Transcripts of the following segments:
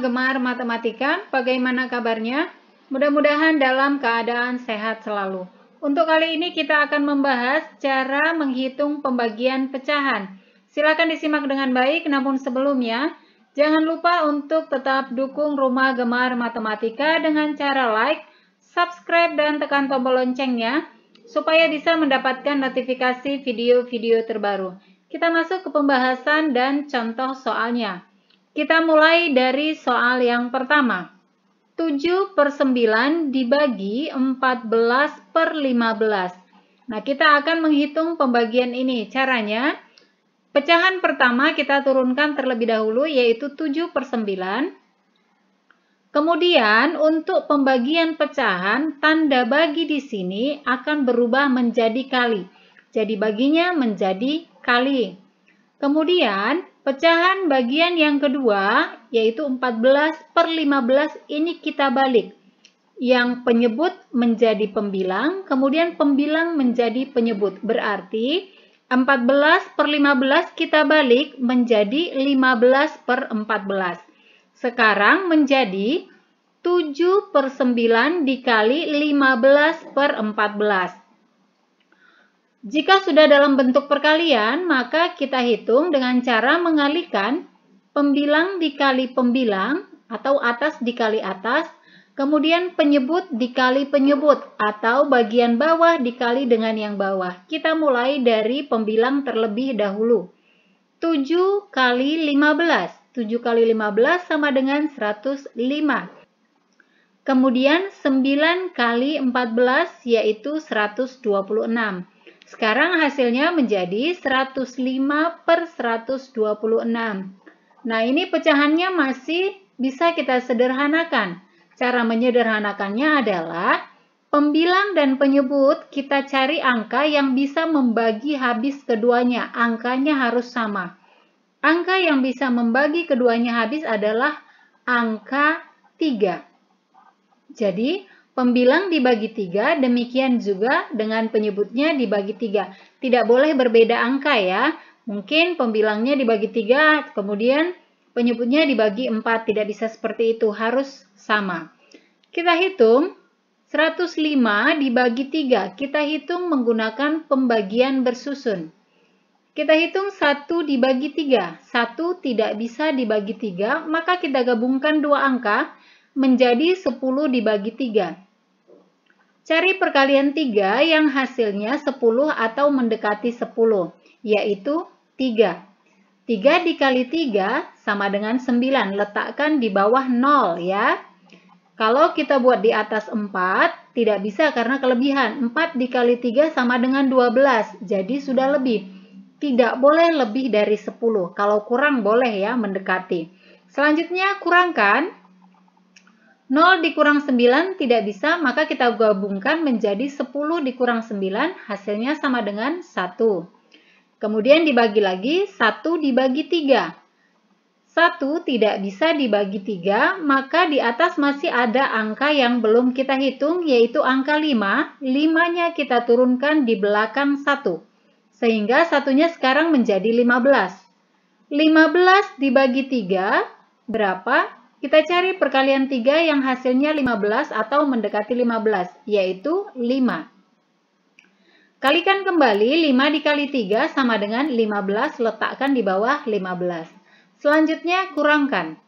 Gemar matematika, bagaimana kabarnya? Mudah-mudahan dalam keadaan sehat selalu. Untuk kali ini kita akan membahas cara menghitung pembagian pecahan. Silakan disimak dengan baik, namun sebelumnya, jangan lupa untuk tetap dukung Rumah Gemar Matematika dengan cara like, subscribe, dan tekan tombol loncengnya, supaya bisa mendapatkan notifikasi video-video terbaru. Kita masuk ke pembahasan dan contoh soalnya. Kita mulai dari soal yang pertama. 7 per 9 dibagi 14 per 15. Nah, kita akan menghitung pembagian ini. Caranya, pecahan pertama kita turunkan terlebih dahulu, yaitu 7 per 9. Kemudian untuk pembagian pecahan, tanda bagi di sini akan berubah menjadi kali. Jadi baginya menjadi kali. Kemudian Pecahan bagian yang kedua, yaitu 14 per 15, ini kita balik. Yang penyebut menjadi pembilang, kemudian pembilang menjadi penyebut. Berarti 14 per 15 kita balik menjadi 15 per 14. Sekarang menjadi 7 per 9 dikali 15 per 14. Jika sudah dalam bentuk perkalian, maka kita hitung dengan cara mengalihkan pembilang dikali pembilang atau atas dikali atas, kemudian penyebut dikali penyebut atau bagian bawah dikali dengan yang bawah. Kita mulai dari pembilang terlebih dahulu. 7 kali 15. 7 kali 15 sama dengan 105. Kemudian 9 kali 14 yaitu 126. Sekarang hasilnya menjadi 105 per 126. Nah, ini pecahannya masih bisa kita sederhanakan. Cara menyederhanakannya adalah pembilang dan penyebut kita cari angka yang bisa membagi habis keduanya. Angkanya harus sama. Angka yang bisa membagi keduanya habis adalah angka 3. Jadi, Pembilang dibagi tiga, demikian juga dengan penyebutnya dibagi tiga. Tidak boleh berbeda angka ya. Mungkin pembilangnya dibagi tiga, kemudian penyebutnya dibagi empat. Tidak bisa seperti itu, harus sama. Kita hitung 105 dibagi tiga. Kita hitung menggunakan pembagian bersusun. Kita hitung 1 dibagi 3. 1 tidak bisa dibagi 3, maka kita gabungkan dua angka menjadi 10 dibagi 3. Cari perkalian 3 yang hasilnya 10 atau mendekati 10, yaitu 3. 3 dikali 3 sama dengan 9, letakkan di bawah 0 ya. Kalau kita buat di atas 4, tidak bisa karena kelebihan. 4 dikali 3 sama dengan 12, jadi sudah lebih. Tidak boleh lebih dari 10, kalau kurang boleh ya mendekati. Selanjutnya kurangkan 0 dikurang 9 tidak bisa, maka kita gabungkan menjadi 10 dikurang 9, hasilnya sama dengan 1. Kemudian dibagi lagi, 1 dibagi 3. 1 tidak bisa dibagi 3, maka di atas masih ada angka yang belum kita hitung, yaitu angka 5. 5-nya kita turunkan di belakang 1. Sehingga satunya sekarang menjadi 15. 15 dibagi 3, berapa? Kita cari perkalian 3 yang hasilnya 15 atau mendekati 15, yaitu 5. Kalikan kembali 5 dikali 3 sama dengan 15 letakkan di bawah 15. Selanjutnya kurangkan.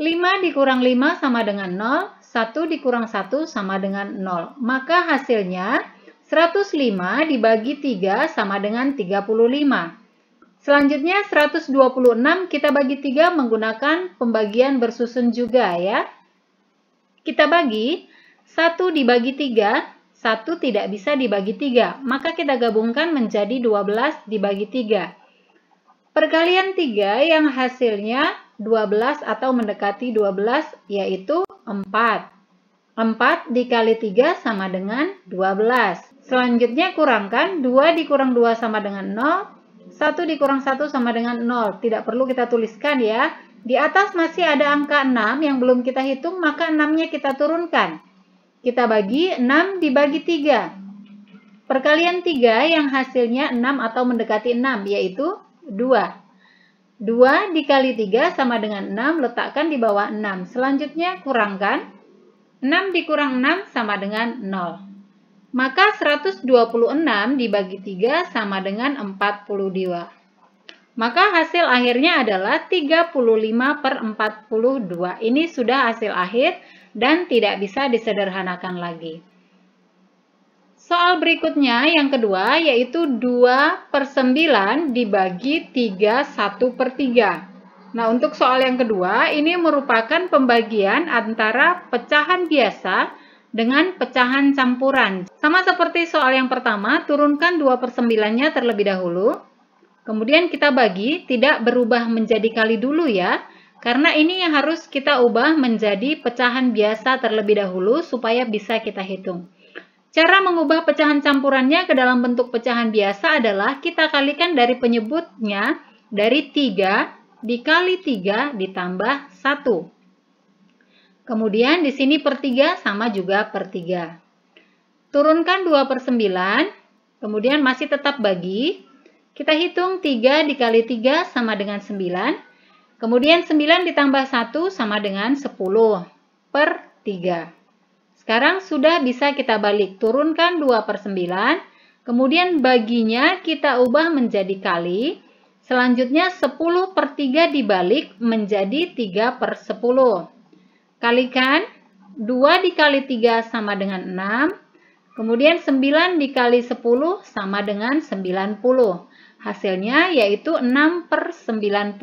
5 dikurang 5 sama dengan 0, 1 dikurang 1 sama dengan 0. Maka hasilnya 105 dibagi 3 sama dengan 35. Selanjutnya 126 kita bagi 3 menggunakan pembagian bersusun juga ya. Kita bagi 1 dibagi 3, 1 tidak bisa dibagi 3, maka kita gabungkan menjadi 12 dibagi 3. Perkalian 3 yang hasilnya 12 atau mendekati 12 yaitu 4. 4 dikali 3 sama dengan 12. Selanjutnya kurangkan 2 dikurang 2 sama dengan 0, 1 dikurang 1 sama dengan 0. Tidak perlu kita tuliskan ya. Di atas masih ada angka 6 yang belum kita hitung, maka 6-nya kita turunkan. Kita bagi 6 dibagi 3. Perkalian 3 yang hasilnya 6 atau mendekati 6, yaitu 2. 2 dikali 3 sama dengan 6, letakkan di bawah 6. Selanjutnya kurangkan. 6 dikurang 6 sama dengan 0. Maka 126 dibagi 3 sama dengan 42. Maka hasil akhirnya adalah 35 per 42. Ini sudah hasil akhir dan tidak bisa disederhanakan lagi. Soal berikutnya yang kedua yaitu 2 per 9 dibagi 3 1 per 3. Nah untuk soal yang kedua ini merupakan pembagian antara pecahan biasa dengan pecahan campuran. Sama seperti soal yang pertama, turunkan 2 per 9-nya terlebih dahulu. Kemudian kita bagi, tidak berubah menjadi kali dulu ya, karena ini yang harus kita ubah menjadi pecahan biasa terlebih dahulu supaya bisa kita hitung. Cara mengubah pecahan campurannya ke dalam bentuk pecahan biasa adalah kita kalikan dari penyebutnya dari 3 dikali 3 ditambah 1. Kemudian di sini per 3 sama juga per 3. Turunkan 2 per 9, kemudian masih tetap bagi. Kita hitung 3 dikali 3 sama dengan 9. Kemudian 9 ditambah 1 sama dengan 10 per 3. Sekarang sudah bisa kita balik. Turunkan 2 per 9. Kemudian baginya kita ubah menjadi kali. Selanjutnya 10 per 3 dibalik menjadi 3 per 10. Kalikan 2 dikali 3 sama dengan 6. Kemudian 9 dikali 10 sama dengan 90. Hasilnya yaitu 6 per 90. 6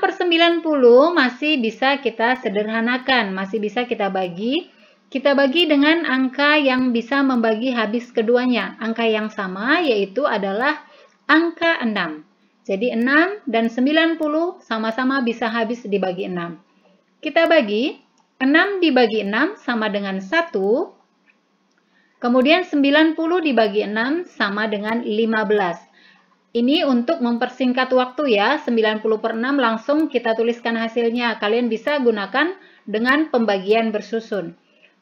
per 90 masih bisa kita sederhanakan, masih bisa kita bagi. Kita bagi dengan angka yang bisa membagi habis keduanya. Angka yang sama yaitu adalah angka 6. Jadi 6 dan 90 sama-sama bisa habis dibagi 6. Kita bagi 6 dibagi 6 sama dengan 1. Kemudian 90 dibagi 6 sama dengan 15. Ini untuk mempersingkat waktu ya. 90 per 6 langsung kita tuliskan hasilnya. Kalian bisa gunakan dengan pembagian bersusun.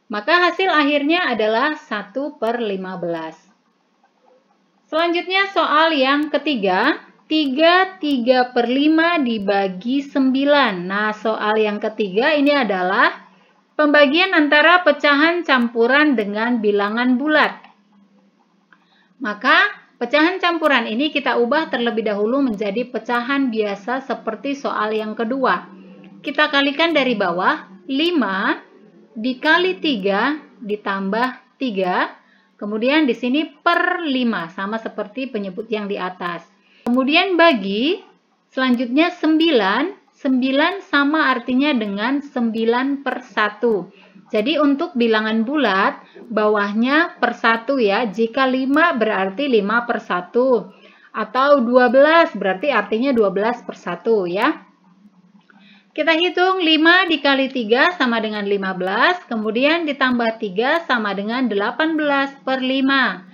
Maka hasil akhirnya adalah 1 per 15. Selanjutnya soal yang ketiga. 3, 3 per 5 dibagi 9. Nah, soal yang ketiga ini adalah pembagian antara pecahan campuran dengan bilangan bulat. Maka, pecahan campuran ini kita ubah terlebih dahulu menjadi pecahan biasa seperti soal yang kedua. Kita kalikan dari bawah, 5 dikali 3 ditambah 3. Kemudian di sini per 5, sama seperti penyebut yang di atas. Kemudian bagi, selanjutnya 9. 9 sama artinya dengan 9 per 1. Jadi untuk bilangan bulat, bawahnya per 1 ya. Jika 5 berarti 5 per 1 atau 12 berarti artinya 12 per 1 ya. Kita hitung 5 dikali 3 sama dengan 15, kemudian ditambah 3 sama dengan 18 per 5.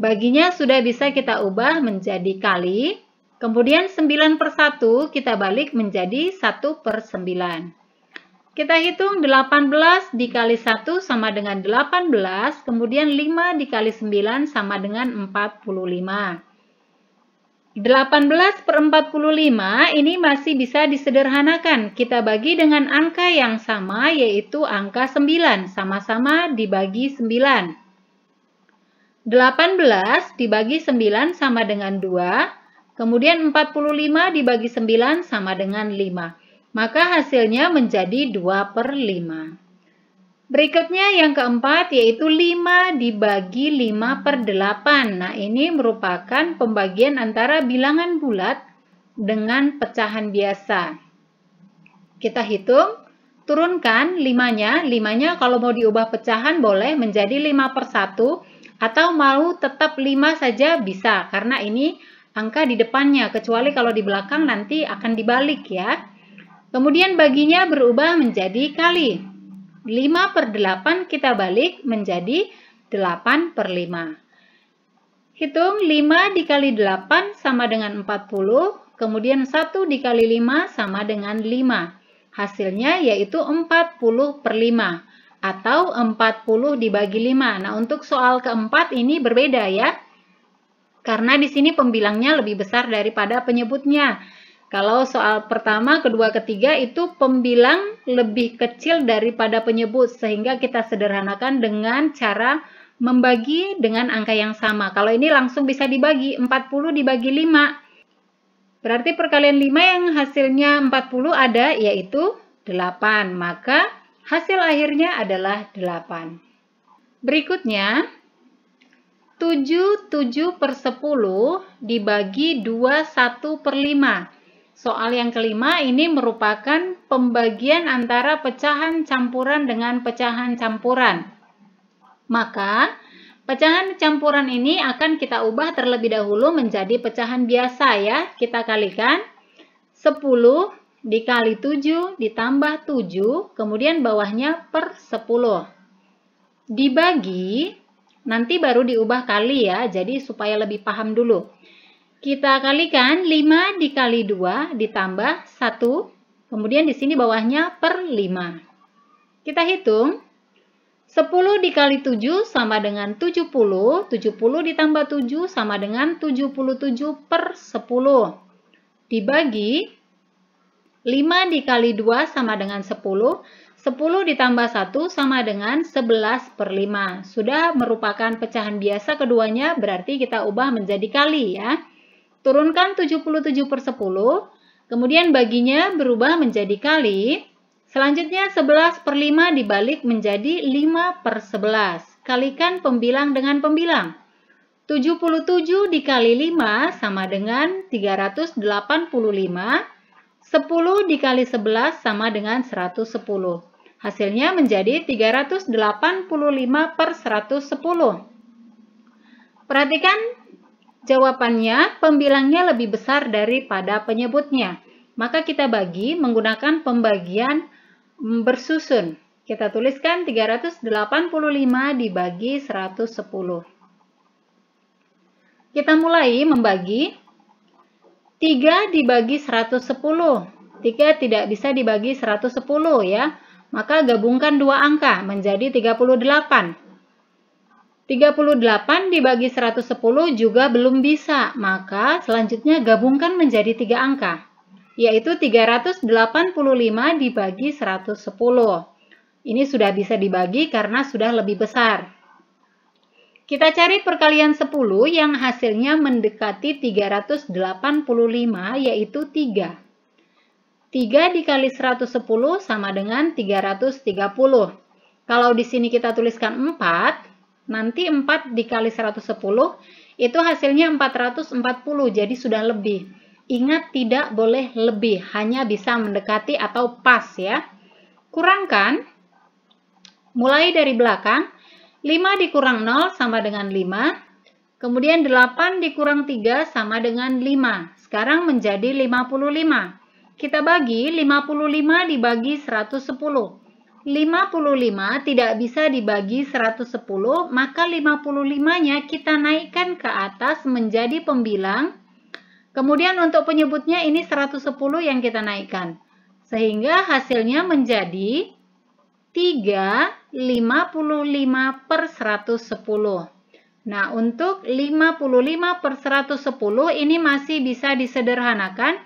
Baginya sudah bisa kita ubah menjadi kali. Kemudian 9 per 1 kita balik menjadi 1 per 9. Kita hitung 18 dikali 1 sama dengan 18, kemudian 5 dikali 9 sama dengan 45. 18 per 45 ini masih bisa disederhanakan. Kita bagi dengan angka yang sama yaitu angka 9, sama-sama dibagi 9. 18 dibagi 9 sama dengan 2, kemudian 45 dibagi 9 sama dengan 5. Maka hasilnya menjadi 2 per 5. Berikutnya yang keempat yaitu 5 dibagi 5 per 8. Nah ini merupakan pembagian antara bilangan bulat dengan pecahan biasa. Kita hitung, turunkan 5-nya. 5-nya kalau mau diubah pecahan boleh menjadi 5 per 1. Atau mau tetap 5 saja bisa karena ini angka di depannya kecuali kalau di belakang nanti akan dibalik ya. Kemudian baginya berubah menjadi kali. 5 per 8 kita balik menjadi 8 per 5. Hitung 5 dikali 8 sama dengan 40, kemudian 1 dikali 5 sama dengan 5. Hasilnya yaitu 40 per 5 atau 40 dibagi 5. Nah, untuk soal keempat ini berbeda ya. Karena di sini pembilangnya lebih besar daripada penyebutnya. Kalau soal pertama, kedua, ketiga itu pembilang lebih kecil daripada penyebut sehingga kita sederhanakan dengan cara membagi dengan angka yang sama. Kalau ini langsung bisa dibagi, 40 dibagi 5. Berarti perkalian 5 yang hasilnya 40 ada yaitu 8. Maka Hasil akhirnya adalah 8. Berikutnya, 7 7 per 10 dibagi 2 1 per 5. Soal yang kelima ini merupakan pembagian antara pecahan campuran dengan pecahan campuran. Maka, pecahan campuran ini akan kita ubah terlebih dahulu menjadi pecahan biasa ya. Kita kalikan 10 dikali 7 ditambah 7, kemudian bawahnya per 10. Dibagi, nanti baru diubah kali ya, jadi supaya lebih paham dulu. Kita kalikan 5 dikali 2 ditambah 1, kemudian di sini bawahnya per 5. Kita hitung. 10 dikali 7 sama dengan 70, 70 ditambah 7 sama dengan 77 per 10. Dibagi, 5 dikali 2 sama dengan 10. 10 ditambah 1 sama dengan 11 per 5. Sudah merupakan pecahan biasa keduanya, berarti kita ubah menjadi kali ya. Turunkan 77 per 10, kemudian baginya berubah menjadi kali. Selanjutnya 11 per 5 dibalik menjadi 5 per 11. Kalikan pembilang dengan pembilang. 77 dikali 5 sama dengan 385. 10 dikali 11 sama dengan 110. Hasilnya menjadi 385 per 110. Perhatikan jawabannya, pembilangnya lebih besar daripada penyebutnya. Maka kita bagi menggunakan pembagian bersusun. Kita tuliskan 385 dibagi 110. Kita mulai membagi 3 dibagi 110. 3 tidak bisa dibagi 110 ya. Maka gabungkan dua angka menjadi 38. 38 dibagi 110 juga belum bisa, maka selanjutnya gabungkan menjadi tiga angka, yaitu 385 dibagi 110. Ini sudah bisa dibagi karena sudah lebih besar. Kita cari perkalian 10 yang hasilnya mendekati 385 yaitu 3. 3 dikali 110 sama dengan 330. Kalau di sini kita tuliskan 4, nanti 4 dikali 110 itu hasilnya 440 jadi sudah lebih. Ingat tidak boleh lebih, hanya bisa mendekati atau pas ya. Kurangkan mulai dari belakang 5 dikurang 0 sama dengan 5. Kemudian 8 dikurang 3 sama dengan 5. Sekarang menjadi 55. Kita bagi 55 dibagi 110. 55 tidak bisa dibagi 110, maka 55-nya kita naikkan ke atas menjadi pembilang. Kemudian untuk penyebutnya ini 110 yang kita naikkan. Sehingga hasilnya menjadi 3 55 per 110. Nah, untuk 55 per 110 ini masih bisa disederhanakan.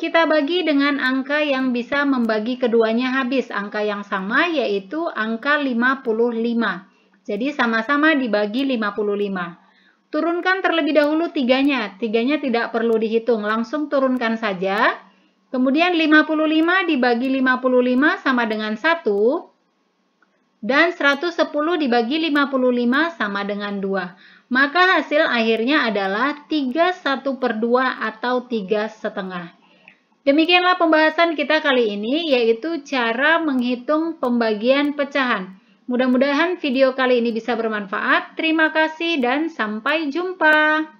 Kita bagi dengan angka yang bisa membagi keduanya habis. Angka yang sama yaitu angka 55. Jadi sama-sama dibagi 55. Turunkan terlebih dahulu tiganya. Tiganya tidak perlu dihitung, langsung turunkan saja. Kemudian 55 dibagi 55 sama dengan 1. Dan 110 dibagi 55 sama dengan 2. Maka hasil akhirnya adalah 31 per 2 atau 3 setengah. Demikianlah pembahasan kita kali ini, yaitu cara menghitung pembagian pecahan. Mudah-mudahan video kali ini bisa bermanfaat. Terima kasih dan sampai jumpa.